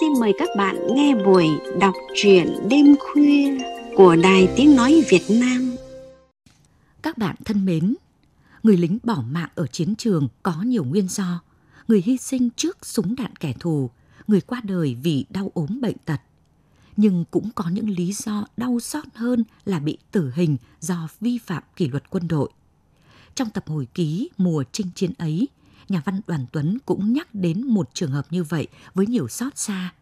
xin mời các bạn nghe buổi đọc truyện đêm khuya của Đài Tiếng Nói Việt Nam. Các bạn thân mến, người lính bỏ mạng ở chiến trường có nhiều nguyên do. Người hy sinh trước súng đạn kẻ thù, người qua đời vì đau ốm bệnh tật. Nhưng cũng có những lý do đau xót hơn là bị tử hình do vi phạm kỷ luật quân đội. Trong tập hồi ký mùa chinh chiến ấy, nhà văn Đoàn Tuấn cũng nhắc đến một trường hợp như vậy với nhiều xót xa.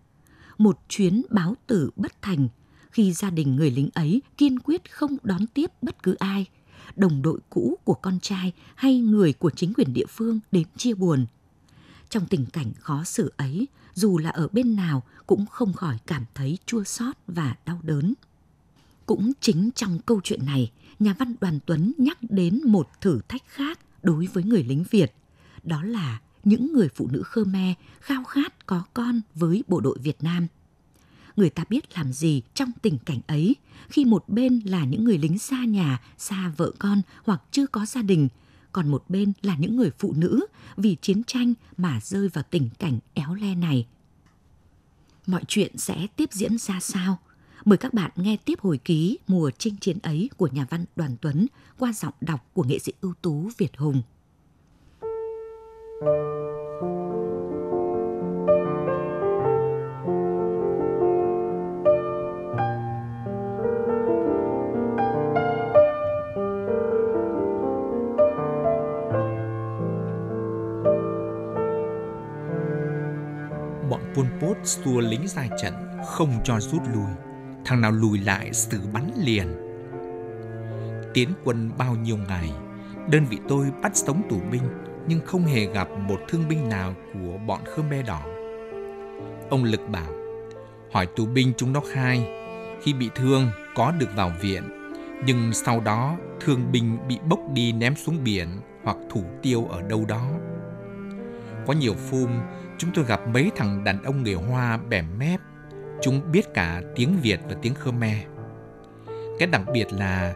Một chuyến báo tử bất thành khi gia đình người lính ấy kiên quyết không đón tiếp bất cứ ai, đồng đội cũ của con trai hay người của chính quyền địa phương đến chia buồn. Trong tình cảnh khó xử ấy, dù là ở bên nào cũng không khỏi cảm thấy chua xót và đau đớn. Cũng chính trong câu chuyện này, nhà văn Đoàn Tuấn nhắc đến một thử thách khác đối với người lính Việt – đó là những người phụ nữ Khmer khao khát có con với bộ đội Việt Nam. Người ta biết làm gì trong tình cảnh ấy khi một bên là những người lính xa nhà, xa vợ con hoặc chưa có gia đình, còn một bên là những người phụ nữ vì chiến tranh mà rơi vào tình cảnh éo le này. Mọi chuyện sẽ tiếp diễn ra sao? Mời các bạn nghe tiếp hồi ký mùa chinh chiến ấy của nhà văn Đoàn Tuấn qua giọng đọc của nghệ sĩ ưu tú Việt Hùng. Bọn Pol Pot xua lính ra trận, không cho rút lui. Thằng nào lùi lại xử bắn liền. Tiến quân bao nhiêu ngày, đơn vị tôi bắt sống tù binh nhưng không hề gặp một thương binh nào của bọn Khmer Đỏ. Ông Lực bảo, hỏi tù binh chúng nó khai, khi bị thương có được vào viện, nhưng sau đó thương binh bị bốc đi ném xuống biển hoặc thủ tiêu ở đâu đó. Có nhiều phum, chúng tôi gặp mấy thằng đàn ông người Hoa bẻ mép, chúng biết cả tiếng Việt và tiếng Khmer. Cái đặc biệt là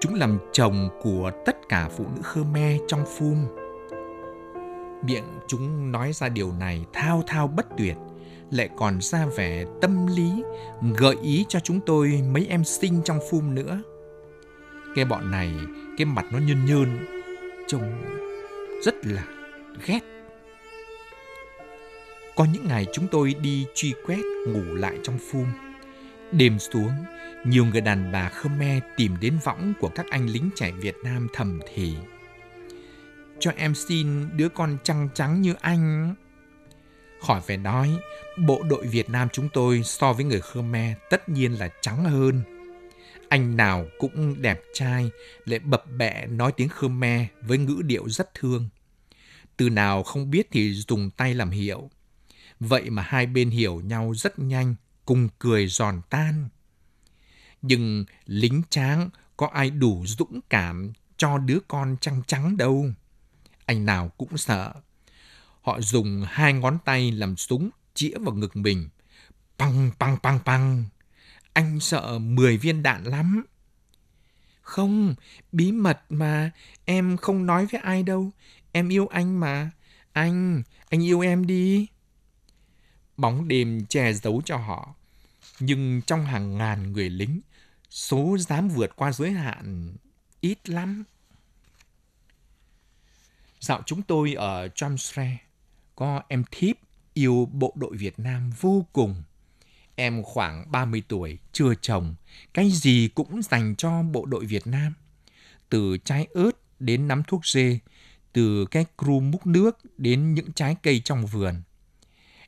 chúng làm chồng của tất cả phụ nữ Khmer trong phum miệng chúng nói ra điều này thao thao bất tuyệt lại còn ra vẻ tâm lý gợi ý cho chúng tôi mấy em sinh trong phum nữa cái bọn này cái mặt nó nhơn nhơn trông rất là ghét có những ngày chúng tôi đi truy quét ngủ lại trong phum đêm xuống nhiều người đàn bà khmer tìm đến võng của các anh lính trẻ việt nam thầm thì cho em xin đứa con trăng trắng như anh. Khỏi phải nói, bộ đội Việt Nam chúng tôi so với người Khmer tất nhiên là trắng hơn. Anh nào cũng đẹp trai, lại bập bẹ nói tiếng Khmer với ngữ điệu rất thương. Từ nào không biết thì dùng tay làm hiệu. Vậy mà hai bên hiểu nhau rất nhanh, cùng cười giòn tan. Nhưng lính tráng có ai đủ dũng cảm cho đứa con trăng trắng đâu anh nào cũng sợ. Họ dùng hai ngón tay làm súng chĩa vào ngực mình. Păng, păng, păng, păng. Anh sợ 10 viên đạn lắm. Không, bí mật mà, em không nói với ai đâu. Em yêu anh mà. Anh, anh yêu em đi. Bóng đêm che giấu cho họ. Nhưng trong hàng ngàn người lính, số dám vượt qua giới hạn ít lắm. Dạo chúng tôi ở Jamsre, có em Thiếp yêu bộ đội Việt Nam vô cùng. Em khoảng 30 tuổi, chưa chồng, cái gì cũng dành cho bộ đội Việt Nam. Từ trái ớt đến nắm thuốc dê, từ cái cru múc nước đến những trái cây trong vườn.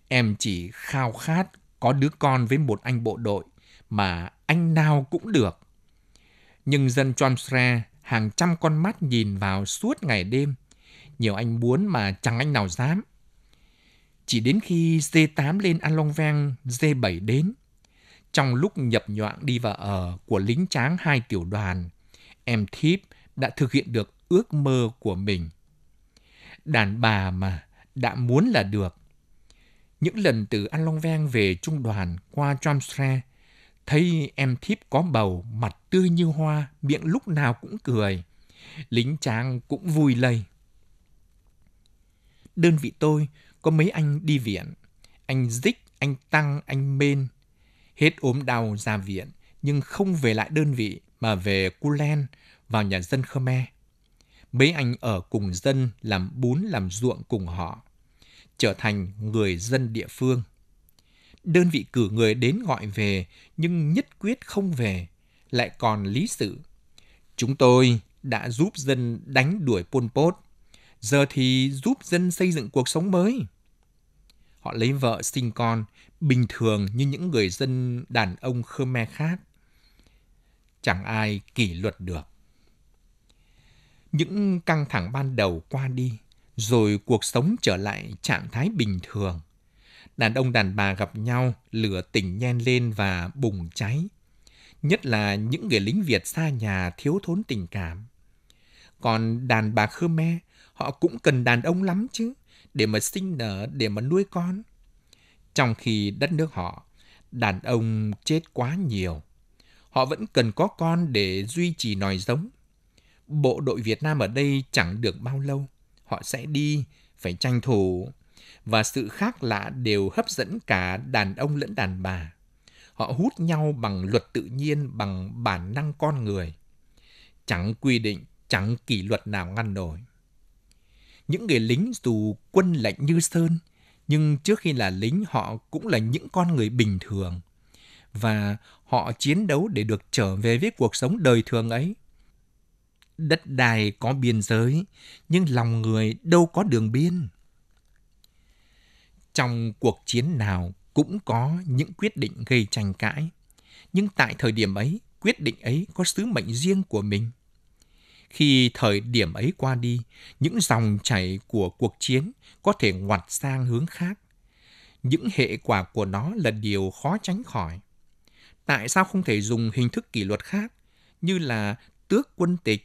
Em chỉ khao khát có đứa con với một anh bộ đội mà anh nào cũng được. Nhưng dân Tromsre hàng trăm con mắt nhìn vào suốt ngày đêm nhiều anh muốn mà chẳng anh nào dám. Chỉ đến khi D8 lên An Long Vang, D7 đến. Trong lúc nhập nhoạng đi vào ở của lính tráng hai tiểu đoàn, em Thiếp đã thực hiện được ước mơ của mình. Đàn bà mà, đã muốn là được. Những lần từ An Long Vang về trung đoàn qua Tromsre, thấy em Thiếp có bầu, mặt tươi như hoa, miệng lúc nào cũng cười. Lính tráng cũng vui lây đơn vị tôi có mấy anh đi viện. Anh Dích, anh Tăng, anh Mên. Hết ốm đau ra viện, nhưng không về lại đơn vị mà về Kulen vào nhà dân Khmer. Mấy anh ở cùng dân làm bún làm ruộng cùng họ, trở thành người dân địa phương. Đơn vị cử người đến gọi về nhưng nhất quyết không về, lại còn lý sự. Chúng tôi đã giúp dân đánh đuổi Pol Pot giờ thì giúp dân xây dựng cuộc sống mới. Họ lấy vợ sinh con, bình thường như những người dân đàn ông Khmer khác. Chẳng ai kỷ luật được. Những căng thẳng ban đầu qua đi, rồi cuộc sống trở lại trạng thái bình thường. Đàn ông đàn bà gặp nhau, lửa tình nhen lên và bùng cháy. Nhất là những người lính Việt xa nhà thiếu thốn tình cảm. Còn đàn bà Khmer Họ cũng cần đàn ông lắm chứ, để mà sinh nở, để mà nuôi con. Trong khi đất nước họ, đàn ông chết quá nhiều. Họ vẫn cần có con để duy trì nòi giống. Bộ đội Việt Nam ở đây chẳng được bao lâu. Họ sẽ đi, phải tranh thủ. Và sự khác lạ đều hấp dẫn cả đàn ông lẫn đàn bà. Họ hút nhau bằng luật tự nhiên, bằng bản năng con người. Chẳng quy định, chẳng kỷ luật nào ngăn nổi những người lính dù quân lạnh như sơn, nhưng trước khi là lính họ cũng là những con người bình thường. Và họ chiến đấu để được trở về với cuộc sống đời thường ấy. Đất đai có biên giới, nhưng lòng người đâu có đường biên. Trong cuộc chiến nào cũng có những quyết định gây tranh cãi. Nhưng tại thời điểm ấy, quyết định ấy có sứ mệnh riêng của mình khi thời điểm ấy qua đi, những dòng chảy của cuộc chiến có thể ngoặt sang hướng khác. Những hệ quả của nó là điều khó tránh khỏi. Tại sao không thể dùng hình thức kỷ luật khác như là tước quân tịch,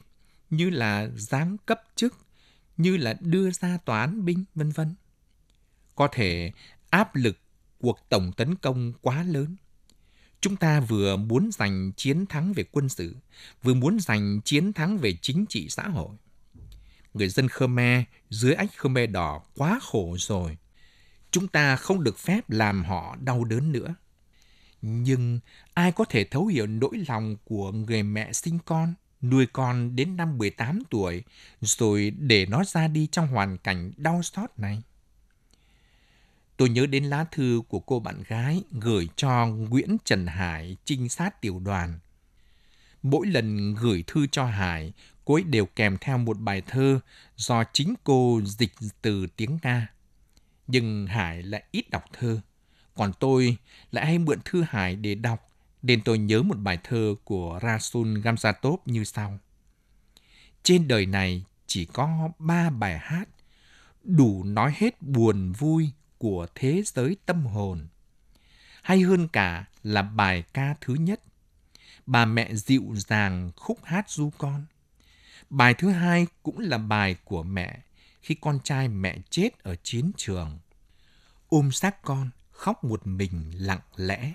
như là giáng cấp chức, như là đưa ra tòa án binh, vân vân. Có thể áp lực cuộc tổng tấn công quá lớn Chúng ta vừa muốn giành chiến thắng về quân sự, vừa muốn giành chiến thắng về chính trị xã hội. Người dân Khmer dưới ách Khmer đỏ quá khổ rồi. Chúng ta không được phép làm họ đau đớn nữa. Nhưng ai có thể thấu hiểu nỗi lòng của người mẹ sinh con, nuôi con đến năm 18 tuổi, rồi để nó ra đi trong hoàn cảnh đau xót này? Tôi nhớ đến lá thư của cô bạn gái gửi cho Nguyễn Trần Hải, trinh sát tiểu đoàn. Mỗi lần gửi thư cho Hải, cô ấy đều kèm theo một bài thơ do chính cô dịch từ tiếng Nga. Nhưng Hải lại ít đọc thơ, còn tôi lại hay mượn thư Hải để đọc, nên tôi nhớ một bài thơ của Rasul Gamzatov như sau. Trên đời này chỉ có ba bài hát, đủ nói hết buồn vui, của thế giới tâm hồn. Hay hơn cả là bài ca thứ nhất, bà mẹ dịu dàng khúc hát du con. Bài thứ hai cũng là bài của mẹ khi con trai mẹ chết ở chiến trường. Ôm xác con khóc một mình lặng lẽ.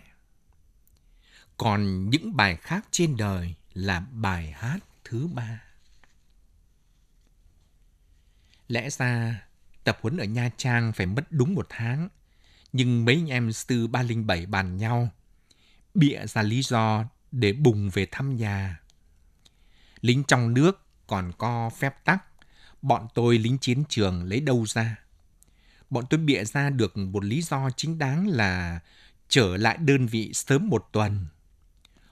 Còn những bài khác trên đời là bài hát thứ ba. Lẽ ra tập huấn ở Nha Trang phải mất đúng một tháng. Nhưng mấy anh em từ 307 bàn nhau, bịa ra lý do để bùng về thăm nhà. Lính trong nước còn co phép tắc, bọn tôi lính chiến trường lấy đâu ra. Bọn tôi bịa ra được một lý do chính đáng là trở lại đơn vị sớm một tuần.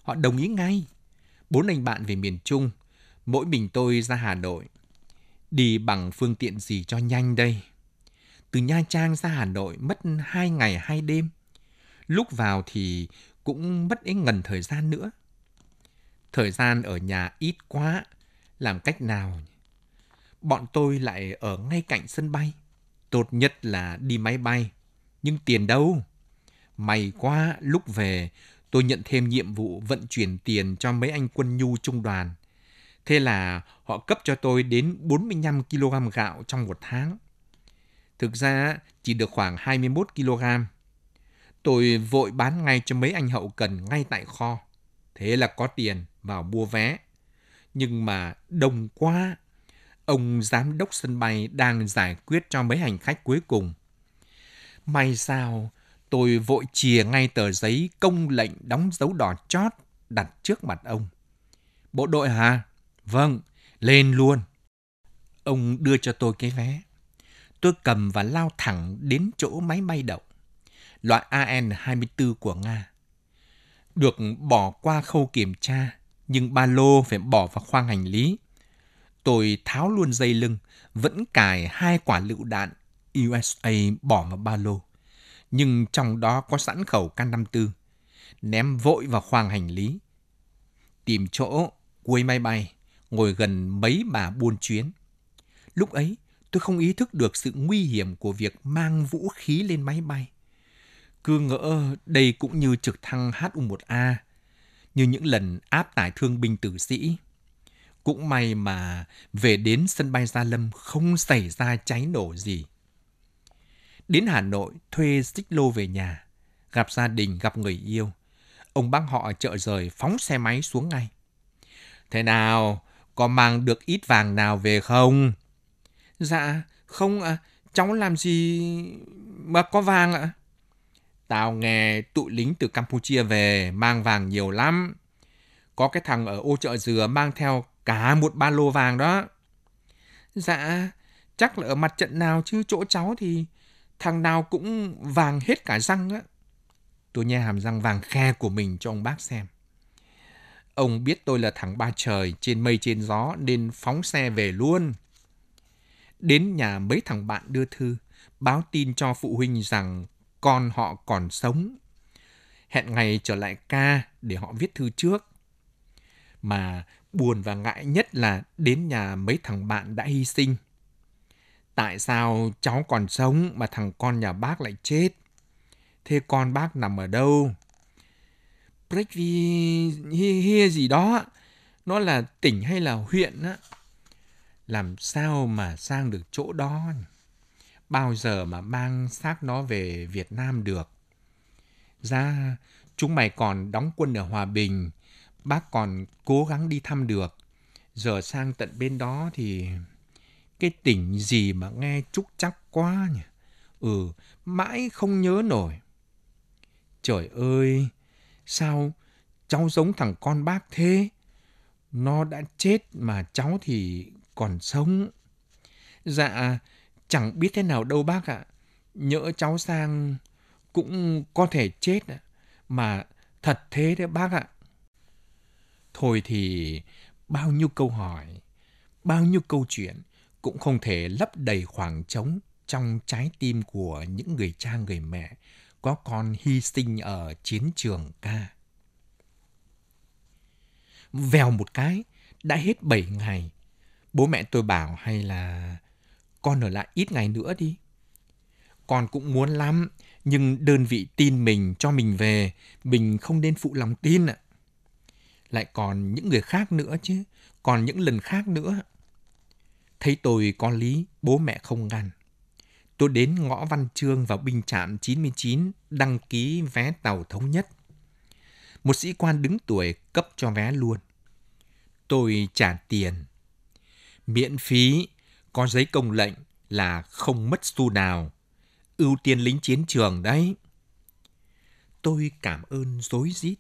Họ đồng ý ngay. Bốn anh bạn về miền Trung, mỗi mình tôi ra Hà Nội Đi bằng phương tiện gì cho nhanh đây? Từ Nha Trang ra Hà Nội mất 2 ngày 2 đêm. Lúc vào thì cũng mất ít ngần thời gian nữa. Thời gian ở nhà ít quá, làm cách nào? Bọn tôi lại ở ngay cạnh sân bay. Tốt nhất là đi máy bay. Nhưng tiền đâu? May quá, lúc về tôi nhận thêm nhiệm vụ vận chuyển tiền cho mấy anh quân nhu trung đoàn. Thế là họ cấp cho tôi đến 45 kg gạo trong một tháng. Thực ra chỉ được khoảng 21 kg. Tôi vội bán ngay cho mấy anh hậu cần ngay tại kho. Thế là có tiền vào mua vé. Nhưng mà đông quá. Ông giám đốc sân bay đang giải quyết cho mấy hành khách cuối cùng. May sao tôi vội chìa ngay tờ giấy công lệnh đóng dấu đỏ chót đặt trước mặt ông. Bộ đội hả? Vâng, lên luôn. Ông đưa cho tôi cái vé. Tôi cầm và lao thẳng đến chỗ máy bay đậu. Loại AN-24 của Nga. Được bỏ qua khâu kiểm tra, nhưng ba lô phải bỏ vào khoang hành lý. Tôi tháo luôn dây lưng, vẫn cài hai quả lựu đạn USA bỏ vào ba lô. Nhưng trong đó có sẵn khẩu K-54. Ném vội vào khoang hành lý. Tìm chỗ cuối máy bay ngồi gần mấy bà buôn chuyến. Lúc ấy, tôi không ý thức được sự nguy hiểm của việc mang vũ khí lên máy bay. Cứ ngỡ đây cũng như trực thăng HU-1A, như những lần áp tải thương binh tử sĩ. Cũng may mà về đến sân bay Gia Lâm không xảy ra cháy nổ gì. Đến Hà Nội thuê xích lô về nhà, gặp gia đình, gặp người yêu. Ông bác họ chợ rời phóng xe máy xuống ngay. Thế nào, có mang được ít vàng nào về không? Dạ, không ạ, à, cháu làm gì mà có vàng ạ? À? Tao nghe tụi lính từ Campuchia về mang vàng nhiều lắm. Có cái thằng ở ô chợ dừa mang theo cả một ba lô vàng đó. Dạ, chắc là ở mặt trận nào chứ chỗ cháu thì thằng nào cũng vàng hết cả răng á. Tôi nhe hàm răng vàng khe của mình cho ông bác xem. Ông biết tôi là thằng ba trời, trên mây trên gió nên phóng xe về luôn. Đến nhà mấy thằng bạn đưa thư, báo tin cho phụ huynh rằng con họ còn sống. Hẹn ngày trở lại ca để họ viết thư trước. Mà buồn và ngại nhất là đến nhà mấy thằng bạn đã hy sinh. Tại sao cháu còn sống mà thằng con nhà bác lại chết? Thế con bác nằm ở đâu? break Prechvihia gì đó nó là tỉnh hay là huyện á làm sao mà sang được chỗ đó bao giờ mà mang xác nó về Việt Nam được ra chúng mày còn đóng quân ở Hòa Bình bác còn cố gắng đi thăm được giờ sang tận bên đó thì cái tỉnh gì mà nghe trúc chắc quá nhỉ ừ mãi không nhớ nổi trời ơi Sao cháu giống thằng con bác thế? Nó đã chết mà cháu thì còn sống. Dạ, chẳng biết thế nào đâu bác ạ. Nhỡ cháu sang cũng có thể chết Mà thật thế đấy bác ạ. Thôi thì bao nhiêu câu hỏi, bao nhiêu câu chuyện cũng không thể lấp đầy khoảng trống trong trái tim của những người cha người mẹ có con hy sinh ở chiến trường ca. Vèo một cái, đã hết 7 ngày. Bố mẹ tôi bảo hay là con ở lại ít ngày nữa đi. Con cũng muốn lắm, nhưng đơn vị tin mình cho mình về, mình không nên phụ lòng tin ạ. À. Lại còn những người khác nữa chứ, còn những lần khác nữa. Thấy tôi có lý, bố mẹ không ngăn tôi đến ngõ Văn Trương vào binh trạm 99 đăng ký vé tàu thống nhất. Một sĩ quan đứng tuổi cấp cho vé luôn. Tôi trả tiền. Miễn phí, có giấy công lệnh là không mất xu nào. Ưu tiên lính chiến trường đấy. Tôi cảm ơn dối rít.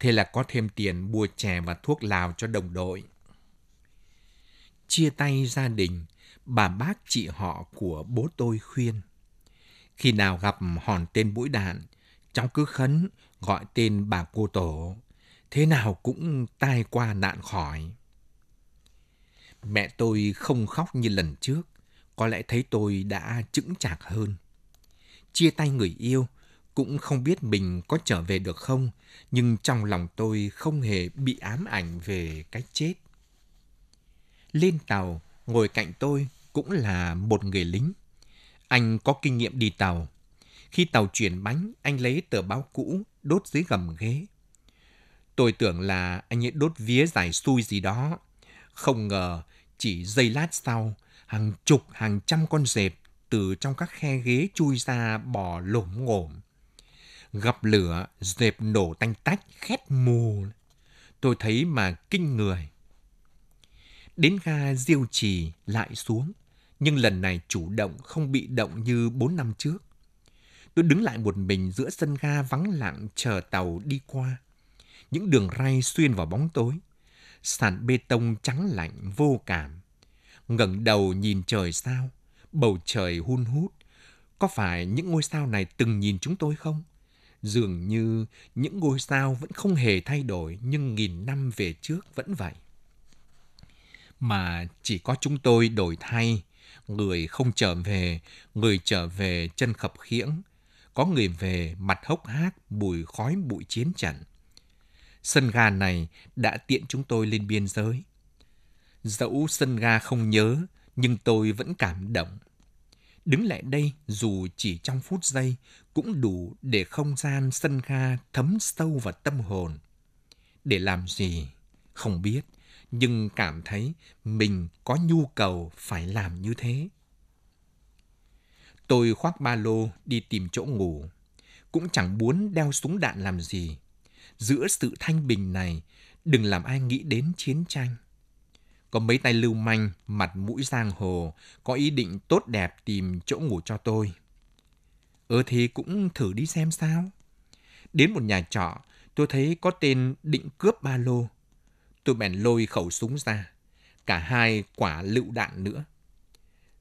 Thế là có thêm tiền mua chè và thuốc lào cho đồng đội chia tay gia đình, bà bác chị họ của bố tôi khuyên. Khi nào gặp hòn tên mũi đạn, cháu cứ khấn gọi tên bà cô tổ, thế nào cũng tai qua nạn khỏi. Mẹ tôi không khóc như lần trước, có lẽ thấy tôi đã chững chạc hơn. Chia tay người yêu, cũng không biết mình có trở về được không, nhưng trong lòng tôi không hề bị ám ảnh về cái chết. Lên tàu, ngồi cạnh tôi cũng là một người lính. Anh có kinh nghiệm đi tàu. Khi tàu chuyển bánh, anh lấy tờ báo cũ đốt dưới gầm ghế. Tôi tưởng là anh ấy đốt vía giải xui gì đó. Không ngờ, chỉ giây lát sau, hàng chục hàng trăm con dẹp từ trong các khe ghế chui ra bò lổm ngổm. Gặp lửa, dẹp nổ tanh tách, khét mù. Tôi thấy mà kinh người. Đến ga Diêu Trì lại xuống, nhưng lần này chủ động không bị động như bốn năm trước. Tôi đứng lại một mình giữa sân ga vắng lặng chờ tàu đi qua. Những đường ray xuyên vào bóng tối. Sàn bê tông trắng lạnh vô cảm. ngẩng đầu nhìn trời sao, bầu trời hun hút. Có phải những ngôi sao này từng nhìn chúng tôi không? Dường như những ngôi sao vẫn không hề thay đổi nhưng nghìn năm về trước vẫn vậy mà chỉ có chúng tôi đổi thay. Người không trở về, người trở về chân khập khiễng. Có người về mặt hốc hác, bùi khói bụi chiến trận. Sân ga này đã tiện chúng tôi lên biên giới. Dẫu sân ga không nhớ, nhưng tôi vẫn cảm động. Đứng lại đây dù chỉ trong phút giây cũng đủ để không gian sân ga thấm sâu vào tâm hồn. Để làm gì? Không biết nhưng cảm thấy mình có nhu cầu phải làm như thế. Tôi khoác ba lô đi tìm chỗ ngủ, cũng chẳng muốn đeo súng đạn làm gì. Giữa sự thanh bình này, đừng làm ai nghĩ đến chiến tranh. Có mấy tay lưu manh, mặt mũi giang hồ, có ý định tốt đẹp tìm chỗ ngủ cho tôi. Ờ thì cũng thử đi xem sao. Đến một nhà trọ, tôi thấy có tên định cướp ba lô. Tôi bèn lôi khẩu súng ra, cả hai quả lựu đạn nữa.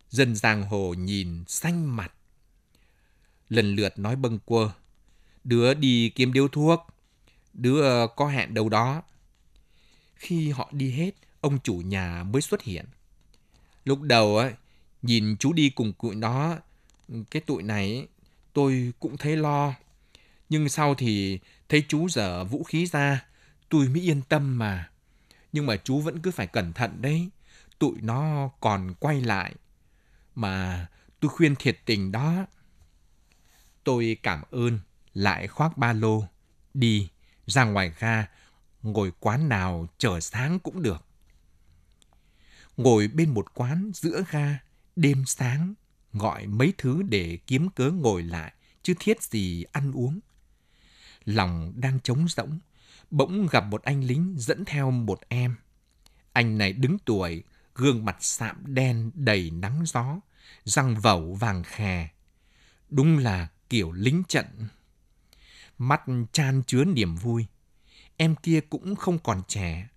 Dân giang hồ nhìn xanh mặt. Lần lượt nói bâng quơ, đứa đi kiếm điếu thuốc, đứa ờ, có hẹn đâu đó. Khi họ đi hết, ông chủ nhà mới xuất hiện. Lúc đầu ấy, nhìn chú đi cùng cụi đó, cái tụi này tôi cũng thấy lo. Nhưng sau thì thấy chú dở vũ khí ra, tôi mới yên tâm mà nhưng mà chú vẫn cứ phải cẩn thận đấy. Tụi nó còn quay lại. Mà tôi khuyên thiệt tình đó. Tôi cảm ơn, lại khoác ba lô, đi, ra ngoài ga, ngồi quán nào chờ sáng cũng được. Ngồi bên một quán giữa ga, đêm sáng, gọi mấy thứ để kiếm cớ ngồi lại, chứ thiết gì ăn uống. Lòng đang trống rỗng, bỗng gặp một anh lính dẫn theo một em. Anh này đứng tuổi, gương mặt sạm đen đầy nắng gió, răng vẩu vàng khè. Đúng là kiểu lính trận. Mắt chan chứa niềm vui. Em kia cũng không còn trẻ.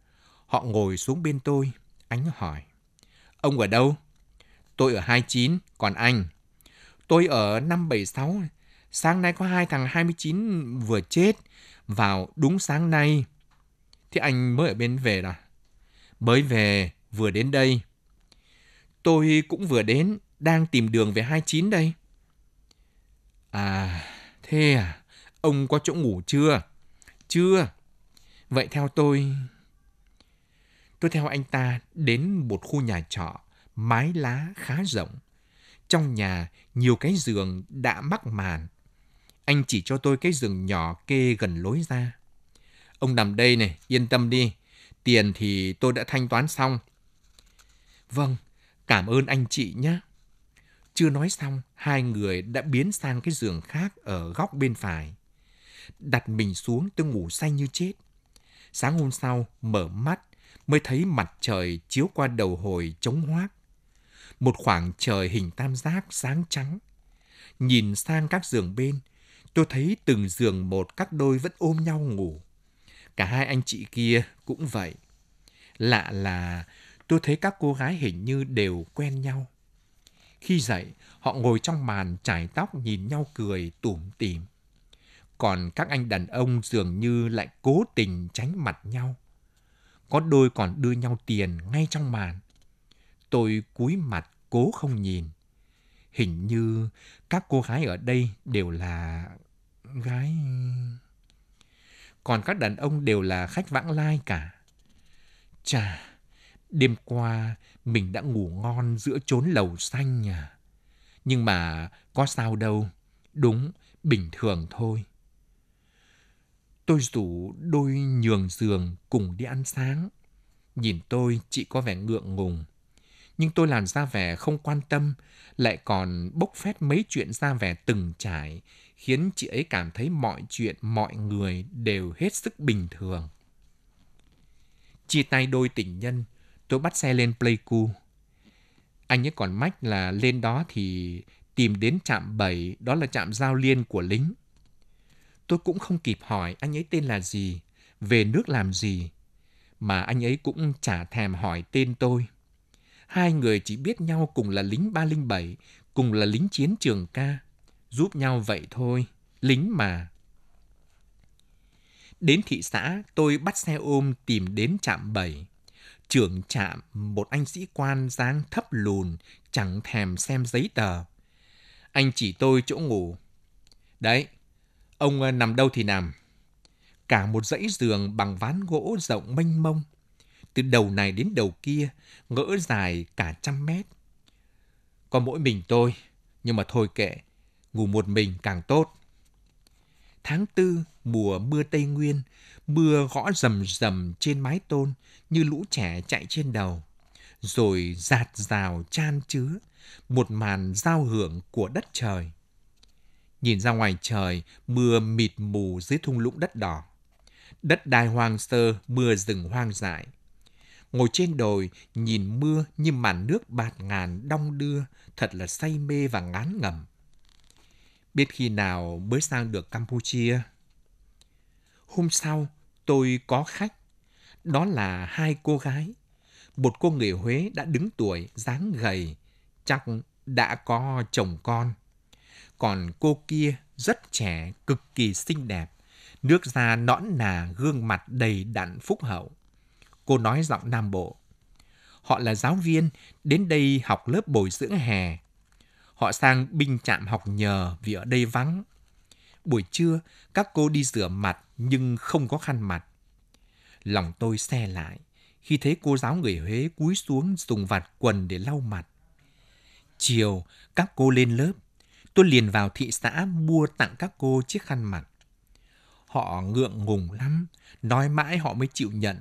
Họ ngồi xuống bên tôi. Anh hỏi. Ông ở đâu? Tôi ở 29, còn anh? Tôi ở 576. Sáng nay có hai thằng 29 vừa chết vào đúng sáng nay. Thế anh mới ở bên về à? Mới về, vừa đến đây. Tôi cũng vừa đến, đang tìm đường về 29 đây. À, thế à? Ông có chỗ ngủ chưa? Chưa. Vậy theo tôi... Tôi theo anh ta đến một khu nhà trọ, mái lá khá rộng. Trong nhà, nhiều cái giường đã mắc màn, anh chỉ cho tôi cái rừng nhỏ kê gần lối ra. Ông nằm đây này, yên tâm đi. Tiền thì tôi đã thanh toán xong. Vâng, cảm ơn anh chị nhé. Chưa nói xong, hai người đã biến sang cái giường khác ở góc bên phải. Đặt mình xuống tôi ngủ say như chết. Sáng hôm sau, mở mắt, mới thấy mặt trời chiếu qua đầu hồi trống hoác. Một khoảng trời hình tam giác sáng trắng. Nhìn sang các giường bên, Tôi thấy từng giường một các đôi vẫn ôm nhau ngủ. Cả hai anh chị kia cũng vậy. Lạ là tôi thấy các cô gái hình như đều quen nhau. Khi dậy, họ ngồi trong màn trải tóc nhìn nhau cười tủm tỉm. Còn các anh đàn ông dường như lại cố tình tránh mặt nhau. Có đôi còn đưa nhau tiền ngay trong màn. Tôi cúi mặt cố không nhìn. Hình như các cô gái ở đây đều là gái. Còn các đàn ông đều là khách vãng lai cả. Chà, đêm qua mình đã ngủ ngon giữa chốn lầu xanh nhà. Nhưng mà có sao đâu, đúng, bình thường thôi. Tôi rủ đôi nhường giường cùng đi ăn sáng. Nhìn tôi chị có vẻ ngượng ngùng. Nhưng tôi làm ra vẻ không quan tâm, lại còn bốc phét mấy chuyện ra vẻ từng trải, khiến chị ấy cảm thấy mọi chuyện, mọi người đều hết sức bình thường. Chia tay đôi tình nhân, tôi bắt xe lên Pleiku. Anh ấy còn mách là lên đó thì tìm đến trạm 7, đó là trạm giao liên của lính. Tôi cũng không kịp hỏi anh ấy tên là gì, về nước làm gì, mà anh ấy cũng chả thèm hỏi tên tôi. Hai người chỉ biết nhau cùng là lính 307, cùng là lính chiến trường ca Giúp nhau vậy thôi, lính mà. Đến thị xã, tôi bắt xe ôm tìm đến trạm 7. Trưởng trạm, một anh sĩ quan dáng thấp lùn, chẳng thèm xem giấy tờ. Anh chỉ tôi chỗ ngủ. Đấy, ông ờ, nằm đâu thì nằm. Cả một dãy giường bằng ván gỗ rộng mênh mông. Từ đầu này đến đầu kia, ngỡ dài cả trăm mét. Có mỗi mình tôi, nhưng mà thôi kệ, ngủ một mình càng tốt. Tháng tư mùa mưa Tây Nguyên, mưa gõ rầm rầm trên mái tôn như lũ trẻ chạy trên đầu, rồi giạt rào chan chứa, một màn giao hưởng của đất trời. Nhìn ra ngoài trời, mưa mịt mù dưới thung lũng đất đỏ. Đất đai hoang sơ, mưa rừng hoang dại. Ngồi trên đồi, nhìn mưa như màn nước bạt ngàn đong đưa, thật là say mê và ngán ngẩm biết khi nào mới sang được Campuchia. Hôm sau, tôi có khách. Đó là hai cô gái. Một cô người Huế đã đứng tuổi, dáng gầy, chắc đã có chồng con. Còn cô kia rất trẻ, cực kỳ xinh đẹp, nước da nõn nà, gương mặt đầy đặn phúc hậu. Cô nói giọng Nam Bộ. Họ là giáo viên, đến đây học lớp bồi dưỡng hè. Họ sang binh trạm học nhờ vì ở đây vắng. Buổi trưa, các cô đi rửa mặt nhưng không có khăn mặt. Lòng tôi xe lại khi thấy cô giáo người Huế cúi xuống dùng vạt quần để lau mặt. Chiều, các cô lên lớp. Tôi liền vào thị xã mua tặng các cô chiếc khăn mặt. Họ ngượng ngùng lắm, nói mãi họ mới chịu nhận.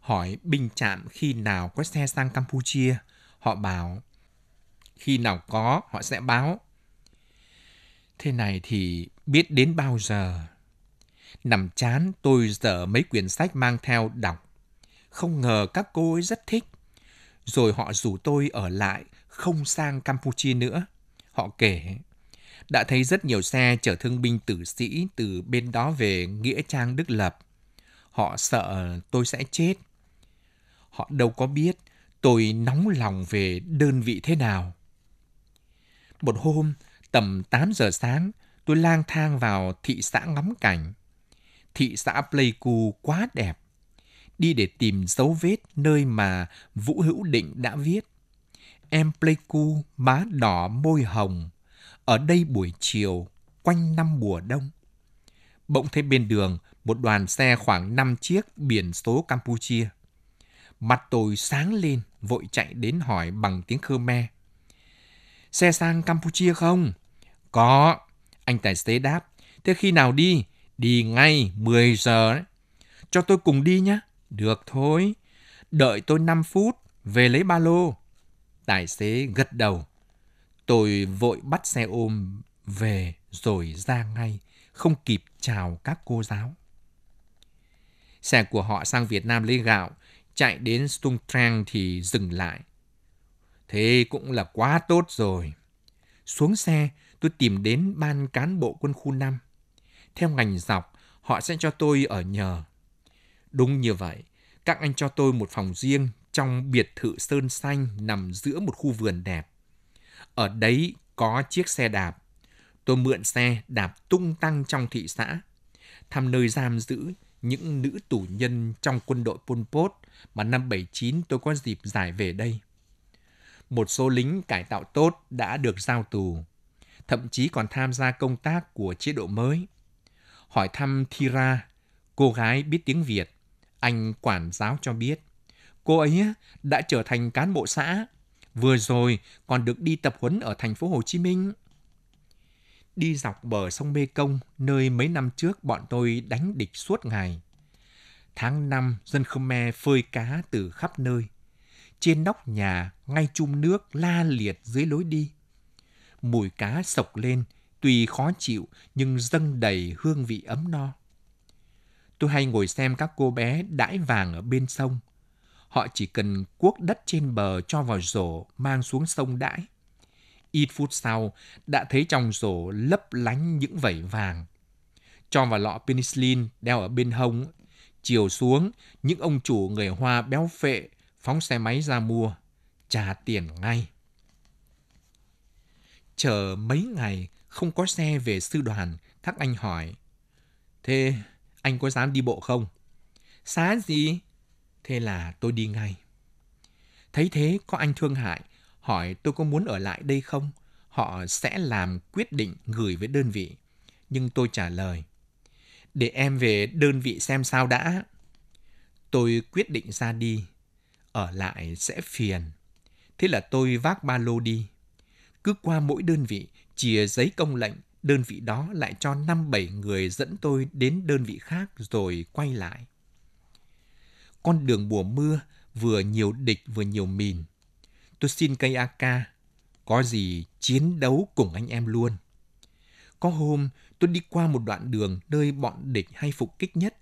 Hỏi binh trạm khi nào có xe sang Campuchia. Họ bảo khi nào có họ sẽ báo. Thế này thì biết đến bao giờ? Nằm chán tôi dở mấy quyển sách mang theo đọc. Không ngờ các cô ấy rất thích. Rồi họ rủ tôi ở lại, không sang Campuchia nữa. Họ kể, đã thấy rất nhiều xe chở thương binh tử sĩ từ bên đó về Nghĩa Trang Đức Lập. Họ sợ tôi sẽ chết. Họ đâu có biết tôi nóng lòng về đơn vị thế nào. Một hôm, tầm 8 giờ sáng, tôi lang thang vào thị xã ngắm cảnh. Thị xã Pleiku quá đẹp. Đi để tìm dấu vết nơi mà Vũ Hữu Định đã viết. Em Pleiku má đỏ môi hồng, ở đây buổi chiều, quanh năm mùa đông. Bỗng thấy bên đường một đoàn xe khoảng 5 chiếc biển số Campuchia. Mặt tôi sáng lên, vội chạy đến hỏi bằng tiếng Khmer xe sang Campuchia không? Có. Anh tài xế đáp. Thế khi nào đi? Đi ngay 10 giờ đấy. Cho tôi cùng đi nhé. Được thôi. Đợi tôi 5 phút, về lấy ba lô. Tài xế gật đầu. Tôi vội bắt xe ôm về rồi ra ngay, không kịp chào các cô giáo. Xe của họ sang Việt Nam lấy gạo, chạy đến Stung Trang thì dừng lại. Thế cũng là quá tốt rồi. Xuống xe, tôi tìm đến ban cán bộ quân khu 5. Theo ngành dọc, họ sẽ cho tôi ở nhờ. Đúng như vậy, các anh cho tôi một phòng riêng trong biệt thự sơn xanh nằm giữa một khu vườn đẹp. Ở đấy có chiếc xe đạp. Tôi mượn xe đạp tung tăng trong thị xã, thăm nơi giam giữ những nữ tù nhân trong quân đội Pol Pot mà năm 79 tôi có dịp giải về đây một số lính cải tạo tốt đã được giao tù, thậm chí còn tham gia công tác của chế độ mới. Hỏi thăm Thira, cô gái biết tiếng Việt, anh quản giáo cho biết. Cô ấy đã trở thành cán bộ xã, vừa rồi còn được đi tập huấn ở thành phố Hồ Chí Minh. Đi dọc bờ sông Mê Công, nơi mấy năm trước bọn tôi đánh địch suốt ngày. Tháng 5, dân Khmer phơi cá từ khắp nơi – trên nóc nhà, ngay chung nước la liệt dưới lối đi. Mùi cá sộc lên, tuy khó chịu nhưng dâng đầy hương vị ấm no. Tôi hay ngồi xem các cô bé đãi vàng ở bên sông. Họ chỉ cần cuốc đất trên bờ cho vào rổ mang xuống sông đãi. Ít phút sau, đã thấy trong rổ lấp lánh những vẩy vàng. Cho vào lọ penicillin đeo ở bên hông, chiều xuống, những ông chủ người Hoa béo phệ phóng xe máy ra mua, trả tiền ngay. Chờ mấy ngày không có xe về sư đoàn, các anh hỏi. Thế anh có dám đi bộ không? Xá gì? Thế là tôi đi ngay. Thấy thế có anh thương hại, hỏi tôi có muốn ở lại đây không? Họ sẽ làm quyết định gửi với đơn vị. Nhưng tôi trả lời, để em về đơn vị xem sao đã. Tôi quyết định ra đi ở lại sẽ phiền. Thế là tôi vác ba lô đi. Cứ qua mỗi đơn vị, chia giấy công lệnh, đơn vị đó lại cho 5-7 người dẫn tôi đến đơn vị khác rồi quay lại. Con đường mùa mưa, vừa nhiều địch vừa nhiều mìn. Tôi xin cây AK, có gì chiến đấu cùng anh em luôn. Có hôm tôi đi qua một đoạn đường nơi bọn địch hay phục kích nhất.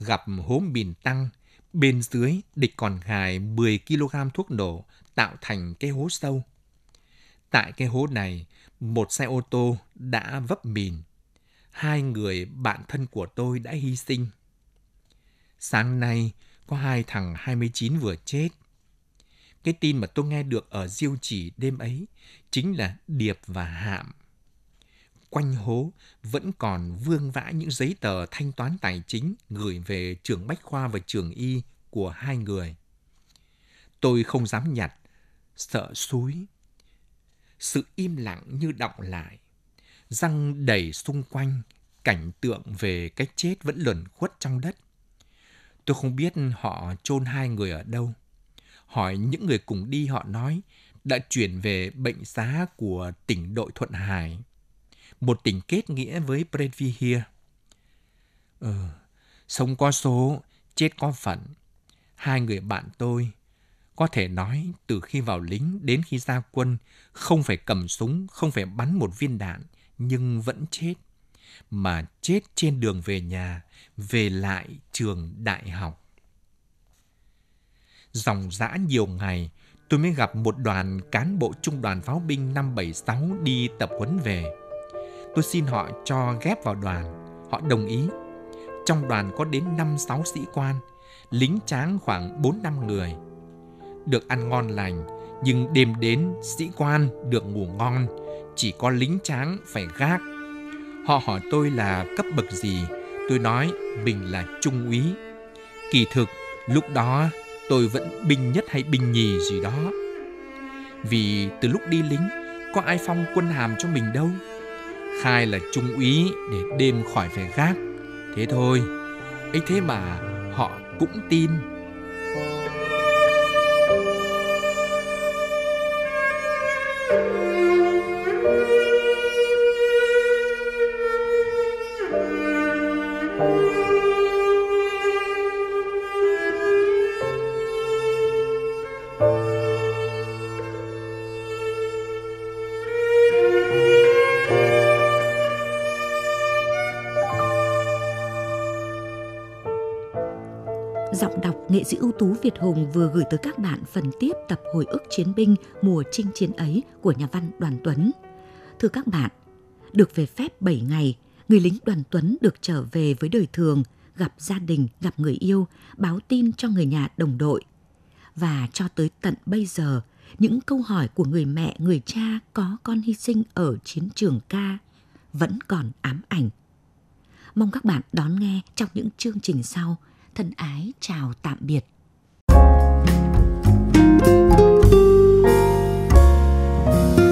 Gặp hố mìn tăng, Bên dưới, địch còn hài 10 kg thuốc nổ tạo thành cái hố sâu. Tại cái hố này, một xe ô tô đã vấp mìn. Hai người bạn thân của tôi đã hy sinh. Sáng nay, có hai thằng 29 vừa chết. Cái tin mà tôi nghe được ở diêu chỉ đêm ấy chính là Điệp và Hạm quanh hố vẫn còn vương vãi những giấy tờ thanh toán tài chính gửi về trường Bách Khoa và trường Y của hai người. Tôi không dám nhặt, sợ suối. Sự im lặng như động lại, răng đầy xung quanh, cảnh tượng về cái chết vẫn luẩn khuất trong đất. Tôi không biết họ chôn hai người ở đâu. Hỏi những người cùng đi họ nói đã chuyển về bệnh xá của tỉnh đội Thuận Hải một tình kết nghĩa với Predvihir. Ừ, ờ, sống có số, chết có phận. Hai người bạn tôi, có thể nói từ khi vào lính đến khi ra quân, không phải cầm súng, không phải bắn một viên đạn, nhưng vẫn chết. Mà chết trên đường về nhà, về lại trường đại học. Dòng dã nhiều ngày, tôi mới gặp một đoàn cán bộ trung đoàn pháo binh 576 đi tập huấn về. Tôi xin họ cho ghép vào đoàn. Họ đồng ý. Trong đoàn có đến 5-6 sĩ quan, lính tráng khoảng 4-5 người. Được ăn ngon lành, nhưng đêm đến sĩ quan được ngủ ngon, chỉ có lính tráng phải gác. Họ hỏi tôi là cấp bậc gì, tôi nói mình là trung úy. Kỳ thực, lúc đó tôi vẫn binh nhất hay binh nhì gì đó. Vì từ lúc đi lính, có ai phong quân hàm cho mình đâu khai là trung úy để đêm khỏi phải gác thế thôi ấy thế mà họ cũng tin giọng đọc nghệ sĩ ưu tú Việt Hùng vừa gửi tới các bạn phần tiếp tập hồi ức chiến binh mùa chinh chiến ấy của nhà văn Đoàn Tuấn. Thưa các bạn, được về phép 7 ngày, người lính Đoàn Tuấn được trở về với đời thường, gặp gia đình, gặp người yêu, báo tin cho người nhà đồng đội. Và cho tới tận bây giờ, những câu hỏi của người mẹ, người cha có con hy sinh ở chiến trường ca vẫn còn ám ảnh. Mong các bạn đón nghe trong những chương trình sau – thân ái chào tạm biệt. thank you